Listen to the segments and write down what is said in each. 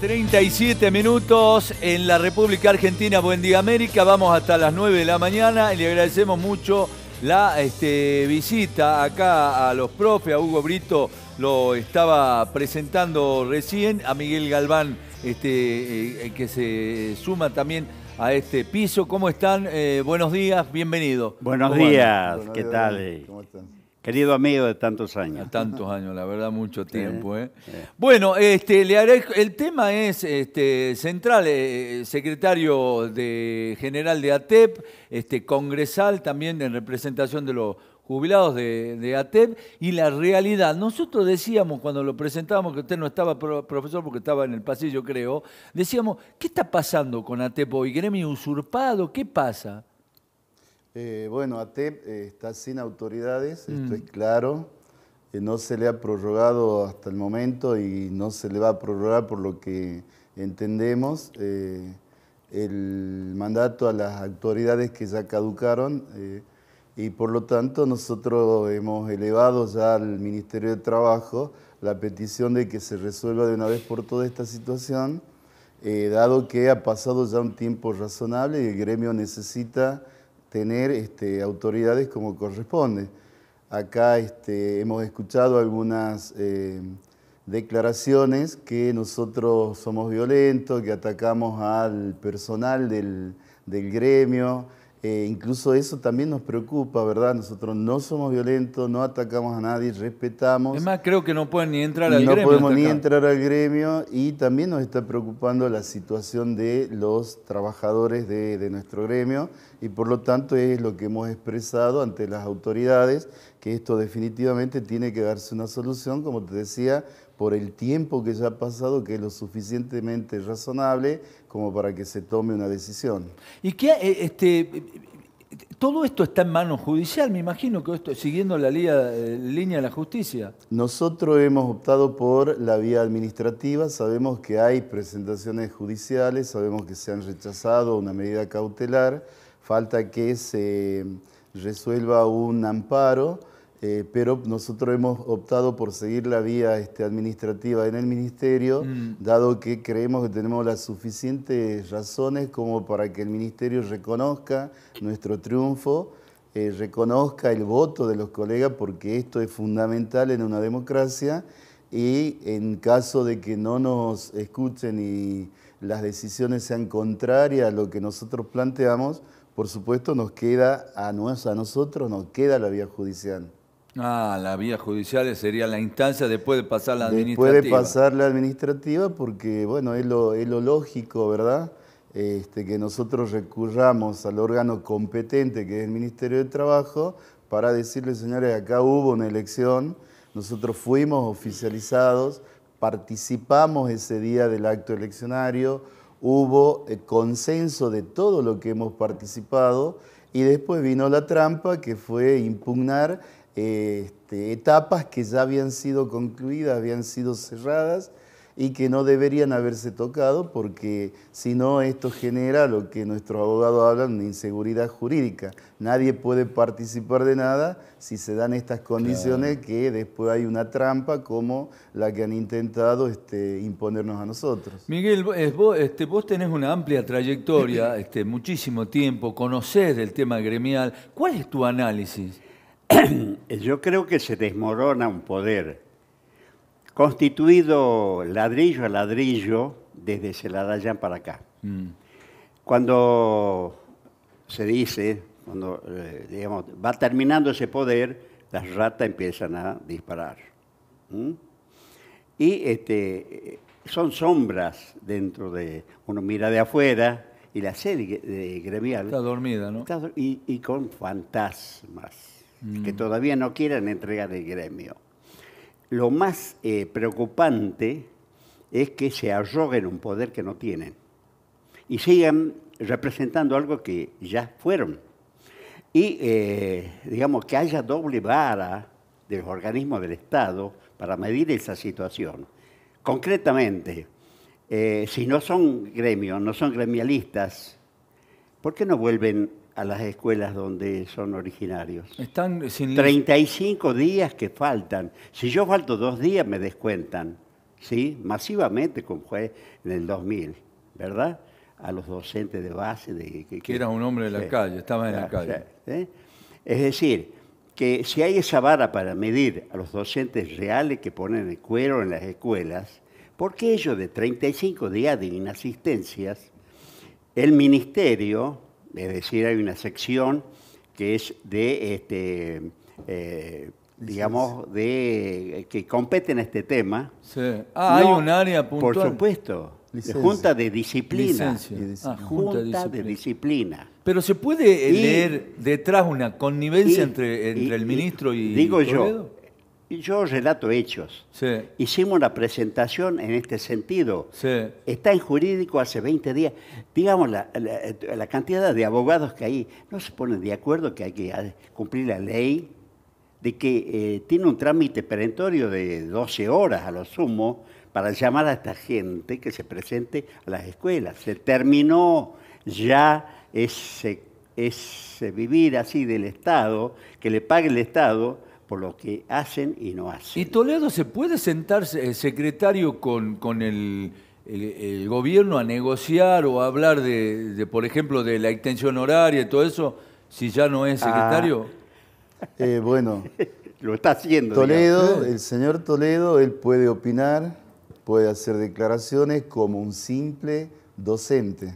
37 minutos en la República Argentina. Buen día América. Vamos hasta las 9 de la mañana y le agradecemos mucho la este, visita acá a los profes. A Hugo Brito lo estaba presentando recién. A Miguel Galván este, eh, que se suma también a este piso. ¿Cómo están? Eh, buenos días, bienvenido. Buenos días, ¿qué tal? ¿Cómo están? Querido amigo de tantos años. Tantos años, la verdad, mucho tiempo. ¿eh? Bueno, este, le haré El tema es este, central, eh, secretario de, general de ATEP, este, congresal también en representación de los jubilados de, de, ATEP y la realidad. Nosotros decíamos cuando lo presentábamos, que usted no estaba, profesor, porque estaba en el pasillo, creo, decíamos, ¿qué está pasando con ATEP hoy? ¿Gremio usurpado? ¿Qué pasa? Eh, bueno, ATEP eh, está sin autoridades, esto mm. es claro. Eh, no se le ha prorrogado hasta el momento y no se le va a prorrogar por lo que entendemos. el mandato a las autoridades que ya caducaron y por lo tanto nosotros hemos elevado ya al Ministerio de Trabajo la petición de que se resuelva de una vez por toda esta situación, dado que ha pasado ya un tiempo razonable y el gremio necesita tener este, autoridades como corresponde. Acá este, hemos escuchado algunas eh, declaraciones que nosotros somos violentos, que atacamos al personal del gremio, eh, incluso eso también nos preocupa, ¿verdad? Nosotros no somos violentos, no atacamos a nadie, respetamos. Es más, creo que no pueden ni entrar al gremio. No podemos ni entrar al gremio y también nos está preocupando la situación de los trabajadores de, de nuestro gremio y por lo tanto es lo que hemos expresado ante las autoridades, que esto definitivamente tiene que darse una solución, como te decía, por el tiempo que ya ha pasado que es lo suficientemente razonable como para que se tome una decisión. ¿Y qué, eh, este, todo esto está en mano judicial, me imagino que esto siguiendo la eh, línea de la justicia. Nosotros hemos optado por la vía administrativa, sabemos que hay presentaciones judiciales, sabemos que se han rechazado una medida cautelar, falta que se resuelva un amparo eh, pero nosotros hemos optado por seguir la vía este, administrativa en el ministerio, mm. dado que creemos que tenemos las suficientes razones como para que el ministerio reconozca nuestro triunfo, eh, reconozca el voto de los colegas, porque esto es fundamental en una democracia y en caso de que no nos escuchen y las decisiones sean contrarias a lo que nosotros planteamos, por supuesto nos queda a, a nosotros, nos queda la vía judicial. Ah, la vía judicial sería la instancia después de pasar la administrativa. Después de pasar la administrativa porque, bueno, es lo, es lo lógico, ¿verdad? Este, que nosotros recurramos al órgano competente que es el Ministerio de Trabajo para decirle, señores, acá hubo una elección, nosotros fuimos oficializados, participamos ese día del acto eleccionario, hubo eh, consenso de todo lo que hemos participado y después vino la trampa que fue impugnar este, etapas que ya habían sido concluidas, habían sido cerradas y que no deberían haberse tocado porque si no esto genera lo que nuestros abogados hablan de inseguridad jurídica. Nadie puede participar de nada si se dan estas condiciones que después hay una trampa como la que han intentado este, imponernos a nosotros. Miguel, este, vos, tenés una amplia trayectoria, este, muchísimo tiempo, conocés del tema gremial. ¿Cuál es tu análisis? yo creo que se desmorona un poder constituido ladrillo a ladrillo desde Celadayán para acá. Mm. Cuando se dice, cuando eh, va terminando ese poder, las ratas empiezan a disparar. Y este, son sombras dentro de. Uno mira de afuera y la serie gremial. Está dormida, ¿no? y con fantasmas que mm. todavía no quieran entregar el gremio. Lo más eh, preocupante es que se arroguen un poder que no tienen y sigan representando algo que ya fueron. Y eh, digamos que haya doble vara de los organismos del Estado para medir esa situación. Concretamente, eh, si no son gremios, no son gremialistas, ¿por qué no vuelven a las escuelas donde son originarios. Están sin 35 días que faltan. Si yo falto dos días me descuentan, ¿sí? Masivamente como fue en el 2000, ¿verdad? A los docentes de base. De, que, que era un hombre de la calle, estaba en la, ah, calle. ¿eh? Es decir, que si hay esa vara para medir a los docentes reales que ponen el cuero en las escuelas, porque ellos de 35 días de inasistencias, el ministerio es decir, hay una sección que es de, este, eh, digamos, de eh, que en este tema. Sí. Ah, hay un área puntual. Por supuesto. Junta de disciplina. Ah, junta, de disciplina. Pero se puede leer detrás una connivencia entre, entre el ministro y. Digo yo, yo relato hechos. Hicimos una presentación en este sentido. Está en jurídico hace 20 días. Digamos, eh, la, cantidad de abogados que hay no se ponen de acuerdo que hay que eh, cumplir la ley, de que eh, tiene un trámite perentorio de 12 horas a lo sumo para llamar a esta gente que se presente a las escuelas. Se terminó ya ese vivir así del Estado, que le pague el Estado por lo que hacen y no hacen. ¿Y Toledo se puede sentar eh, secretario, con, con el, gobierno a negociar o a hablar de, por ejemplo, de la extensión horaria y todo eso, si ya no es ah. secretario? Eh, bueno, lo está haciendo. Toledo, el señor Toledo, él puede opinar, puede hacer declaraciones como un simple docente,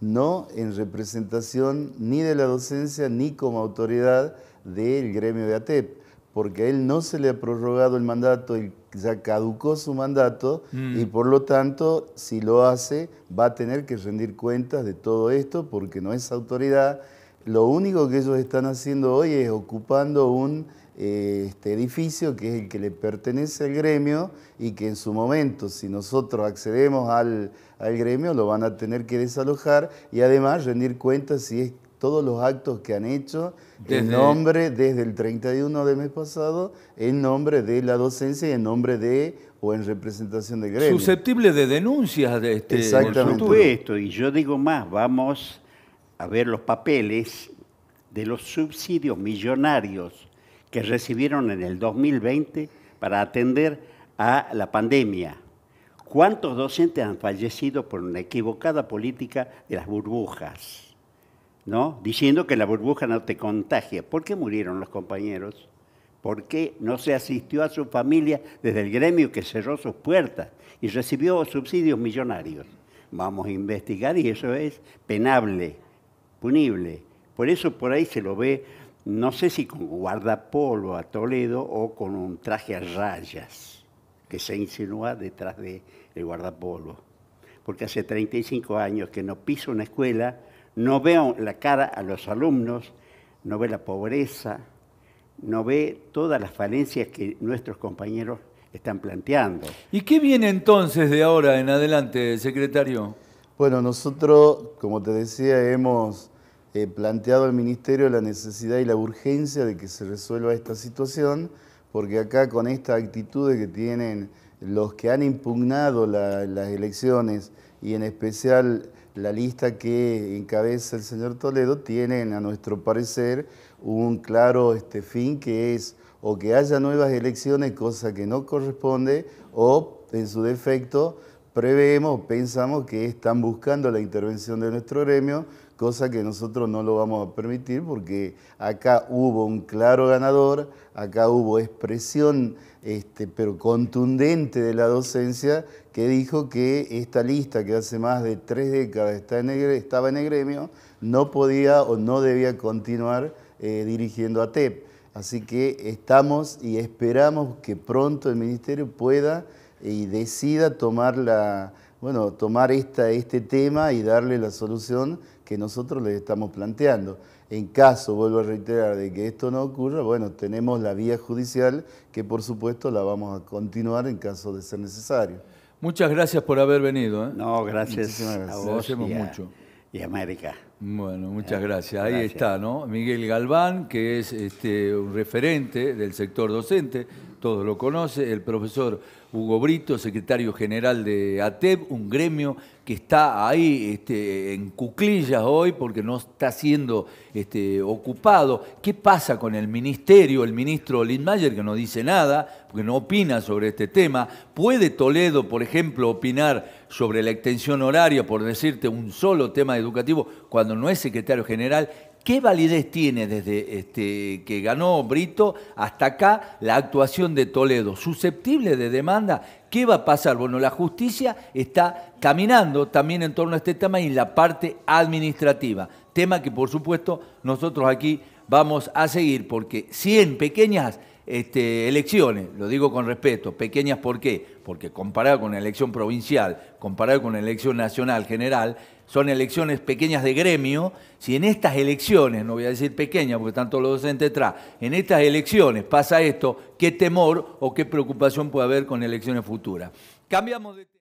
no en representación ni de la docencia ni como autoridad del gremio de ATEP porque a él no se le ha prorrogado el mandato, y ya caducó su mandato mm. y por lo tanto, si lo hace, va a tener que rendir cuentas de todo esto porque no es autoridad. Lo único que ellos están haciendo hoy es ocupando un eh, este edificio que es el que le pertenece al gremio y que en su momento, si nosotros accedemos al, al gremio, lo van a tener que desalojar y además rendir cuentas si es todos los actos que han hecho en nombre, desde el 31 de mes pasado, en nombre de la docencia en nombre de o en representación de gremio. Susceptible de denuncias de este Exactamente. y yo digo más, vamos a ver los papeles de los subsidios millonarios que recibieron en el 2020 para atender a la pandemia. ¿Cuántos docentes han fallecido por una equivocada política de las burbujas? ¿no? diciendo que la burbuja no te contagia. ¿Por qué murieron los compañeros? ¿Por qué no se asistió a su familia desde el gremio que cerró sus puertas y recibió subsidios millonarios? Vamos a investigar y eso es penable, punible. Por eso por ahí se lo ve, no sé si con guardapolvo a Toledo o con un traje a rayas que se insinúa detrás del el guardapolvo. Porque hace 35 años que no piso una escuela no veo la cara a los alumnos, no ve la pobreza, no ve todas las falencias que nuestros compañeros están planteando. ¿Y qué viene entonces de ahora en adelante, secretario? Bueno, nosotros, como te decía, hemos eh, planteado al Ministerio la necesidad y la urgencia de que se resuelva esta situación, porque acá con esta actitud que tienen los que han impugnado las elecciones y en especial la lista que encabeza el señor Toledo tiene a nuestro parecer, un claro este, fin que es o que haya nuevas elecciones, cosa que no corresponde, o en su defecto preveemos, pensamos que están buscando la intervención de nuestro gremio cosa que nosotros no lo vamos a permitir porque acá hubo un claro ganador, acá hubo expresión, este, pero contundente de la docencia, que dijo que esta lista que hace más de tres décadas estaba en el gremio, no podía o no debía continuar eh, dirigiendo a TEP. Así que estamos y esperamos que pronto el Ministerio pueda eh, y decida tomar, la, bueno, tomar esta, este tema y darle la solución que nosotros les estamos planteando. En caso, vuelvo a reiterar, de que esto no ocurra, bueno, tenemos la vía judicial que por supuesto la vamos a continuar en caso de ser necesario. Muchas gracias por haber venido. ¿eh? No, gracias, gracias, a mucho. y América. Bueno, muchas eh, gracias. Ahí está, ¿no? Miguel Galván, que es este, un referente del sector docente, todos lo conocen, el profesor Hugo Brito, secretario general de ATEP, un gremio que está ahí este, en cuclillas hoy porque no está siendo este, ocupado. ¿Qué pasa con el ministerio, el ministro Lindmayer, que no dice nada, que no opina sobre este tema? ¿Puede Toledo, por ejemplo, opinar sobre la extensión horaria, por decirte un solo tema educativo, cuando no es secretario general? ¿Qué validez tiene desde este, que ganó Brito hasta acá la actuación de Toledo? ¿Susceptible de demanda? ¿Qué va a pasar? Bueno, la justicia está caminando también en torno a este tema y la parte administrativa. Tema que, por supuesto, nosotros aquí vamos a seguir, porque 100 pequeñas este, elecciones, lo digo con respeto, pequeñas ¿por qué? Porque comparado con la elección provincial, comparado con la elección nacional general, son elecciones pequeñas de gremio, si en estas elecciones, no voy a decir pequeñas porque tanto todos los docentes detrás, en estas elecciones pasa esto, ¿qué temor o qué preocupación puede haber con elecciones futuras? Cambiamos de